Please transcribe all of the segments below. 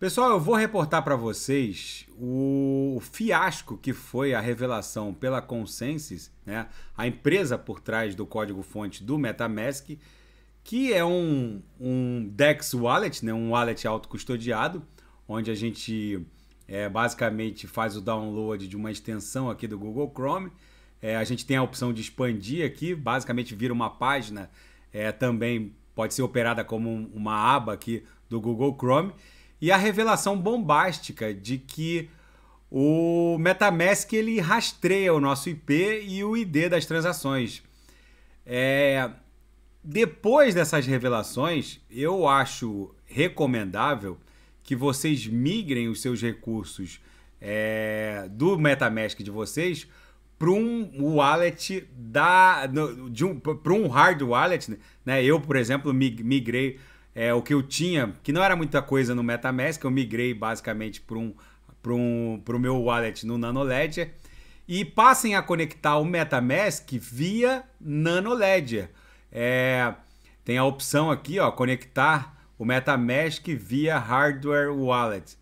Pessoal, eu vou reportar para vocês o fiasco que foi a revelação pela Consensus, né, a empresa por trás do código-fonte do MetaMask, que é um, um DEX wallet, né, um wallet autocustodiado, onde a gente é, basicamente faz o download de uma extensão aqui do Google Chrome. É, a gente tem a opção de expandir aqui, basicamente vira uma página, é, também pode ser operada como uma aba aqui do Google Chrome e a revelação bombástica de que o MetaMask ele rastreia o nosso IP e o ID das transações. É... Depois dessas revelações, eu acho recomendável que vocês migrem os seus recursos é... do MetaMask de vocês para um wallet da, de um, para um hard wallet. Né? Eu, por exemplo, migrei é, o que eu tinha, que não era muita coisa no MetaMask, eu migrei basicamente para um, pra um, o meu wallet no NanoLedger. E passem a conectar o MetaMask via NanoLedger. É, tem a opção aqui, ó, conectar o MetaMask via Hardware Wallet.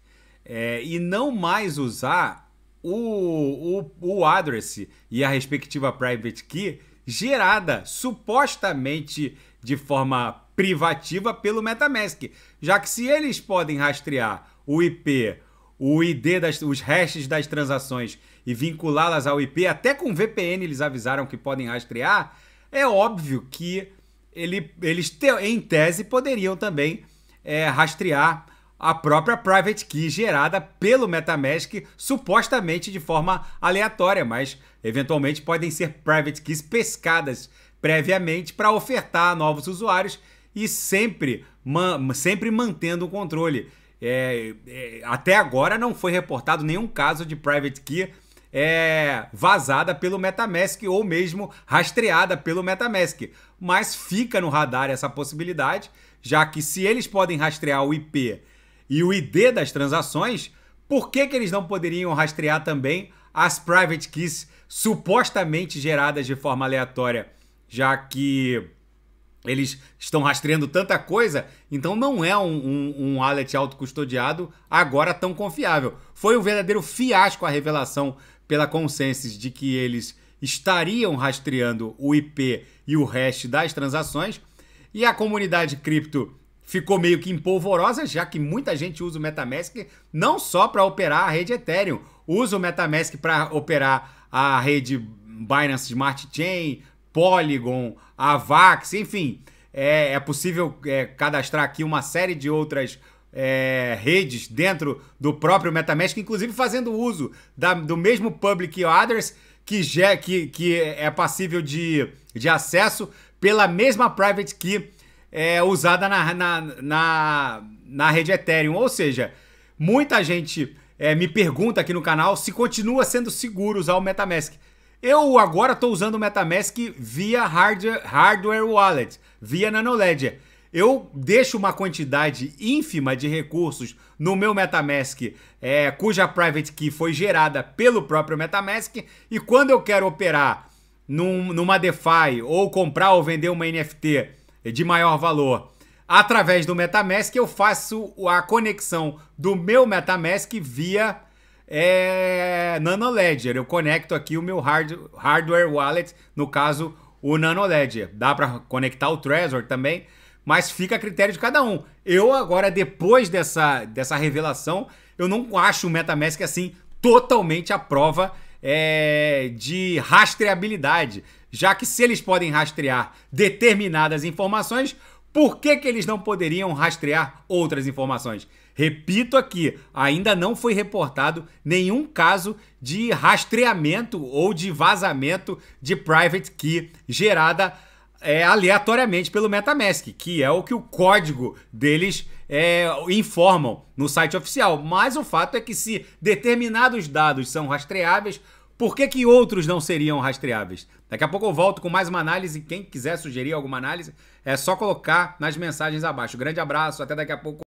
É, e não mais usar o, o, o address e a respectiva private key gerada supostamente de forma privativa pelo MetaMask, já que se eles podem rastrear o IP, o ID, das, os hashes das transações e vinculá-las ao IP, até com VPN eles avisaram que podem rastrear, é óbvio que ele, eles, te, em tese, poderiam também é, rastrear a própria private key gerada pelo MetaMask, supostamente de forma aleatória, mas eventualmente podem ser private keys pescadas previamente para ofertar a novos usuários e sempre, man, sempre mantendo o controle. É, é, até agora não foi reportado nenhum caso de private key é, vazada pelo MetaMask ou mesmo rastreada pelo MetaMask. Mas fica no radar essa possibilidade, já que se eles podem rastrear o IP e o ID das transações, por que, que eles não poderiam rastrear também as private keys supostamente geradas de forma aleatória já que eles estão rastreando tanta coisa, então não é um, um, um wallet autocustodiado agora tão confiável. Foi um verdadeiro fiasco a revelação pela Consensus de que eles estariam rastreando o IP e o hash das transações, e a comunidade cripto ficou meio que empolvorosa, já que muita gente usa o Metamask não só para operar a rede Ethereum, usa o Metamask para operar a rede Binance Smart Chain, Polygon, Avax, enfim. É, é possível é, cadastrar aqui uma série de outras é, redes dentro do próprio Metamask, inclusive fazendo uso da, do mesmo public address que, que, que é passível de, de acesso pela mesma private key é, usada na, na, na, na, rede Ethereum. Ou seja, muita gente é, me pergunta aqui no canal se continua sendo seguro usar o Metamask. Eu agora estou usando o Metamask via hardware, hardware wallet, via Nanoledger. Eu deixo uma quantidade ínfima de recursos no meu Metamask, é, cuja private key foi gerada pelo próprio Metamask, e quando eu quero operar num, numa DeFi ou comprar ou vender uma NFT de maior valor através do MetaMask, eu faço a conexão do meu MetaMask via é Nano Ledger, Eu conecto aqui o meu hard, hardware wallet, no caso o Nano Ledger. Dá para conectar o Trezor também, mas fica a critério de cada um. Eu agora, depois dessa, dessa revelação, eu não acho o MetaMask assim totalmente à prova é, de rastreabilidade, já que se eles podem rastrear determinadas informações, por que, que eles não poderiam rastrear outras informações? Repito aqui, ainda não foi reportado nenhum caso de rastreamento ou de vazamento de private key gerada é, aleatoriamente pelo MetaMask, que é o que o código deles é, informam no site oficial. Mas o fato é que se determinados dados são rastreáveis, por que, que outros não seriam rastreáveis? Daqui a pouco eu volto com mais uma análise. Quem quiser sugerir alguma análise, é só colocar nas mensagens abaixo. Grande abraço, até daqui a pouco.